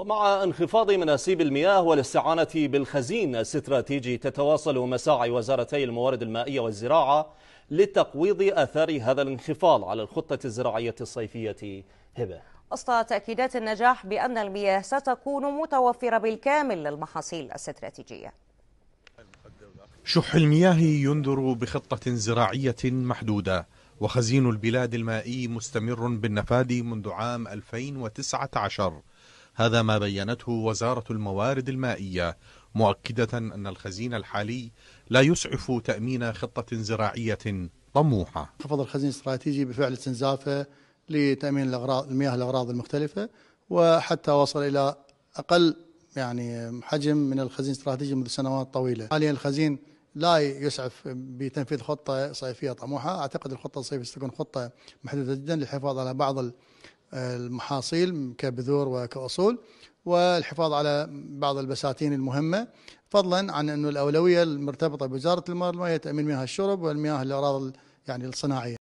ومع انخفاض مناسيب المياه والاستعانة بالخزين الاستراتيجي تتواصل مساعي وزارتي الموارد المائية والزراعة لتقويض آثار هذا الانخفاض على الخطة الزراعية الصيفية هبة وسط تأكيدات النجاح بأن المياه ستكون متوفرة بالكامل للمحاصيل الاستراتيجية شح المياه ينذر بخطة زراعية محدودة وخزين البلاد المائي مستمر بالنفاذ منذ عام 2019 هذا ما بينته وزارة الموارد المائية مؤكدة أن الخزين الحالي لا يسعف تأمين خطة زراعية طموحة خفض الخزين الاستراتيجي بفعل استنزافه لتأمين الأغراض المياه الأغراض المختلفة وحتى وصل إلى أقل يعني حجم من الخزين الاستراتيجي منذ سنوات طويلة حاليا الخزين لا يسعف بتنفيذ خطة صيفية طموحة أعتقد الخطة الصيفية ستكون خطة محدودة جدا للحفاظ على بعض المحاصيل كبذور وكأصول والحفاظ على بعض البساتين المهمة فضلا عن أن الأولوية المرتبطة بوزارة المال تأمين مياه الشرب والمياه الأراضي يعني الصناعية